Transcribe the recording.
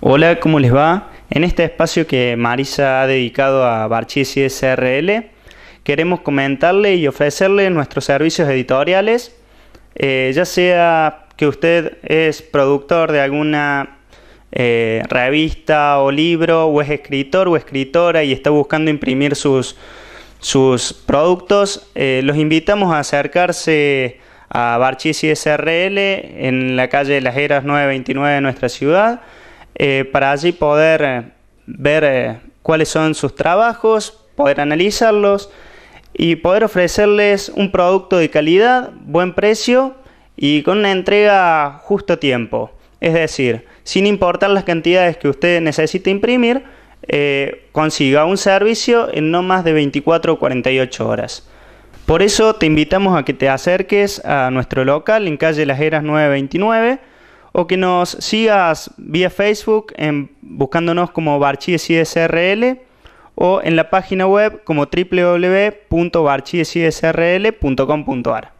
Hola, ¿cómo les va? En este espacio que Marisa ha dedicado a Barchisi SRL, queremos comentarle y ofrecerle nuestros servicios editoriales, eh, ya sea que usted es productor de alguna eh, revista o libro, o es escritor o escritora y está buscando imprimir sus, sus productos, eh, los invitamos a acercarse a Barchisi SRL en la calle de Las Heras 929 de nuestra ciudad. Eh, para allí poder eh, ver eh, cuáles son sus trabajos, poder analizarlos y poder ofrecerles un producto de calidad, buen precio y con una entrega justo tiempo. Es decir, sin importar las cantidades que usted necesite imprimir, consiga un servicio en no más de 24 o 48 horas. Por eso te invitamos a que te acerques a nuestro local en calle Las Heras 929 o que nos sigas vía Facebook en, buscándonos como barchidesisrl o en la página web como www.barchidesisrl.com.ar.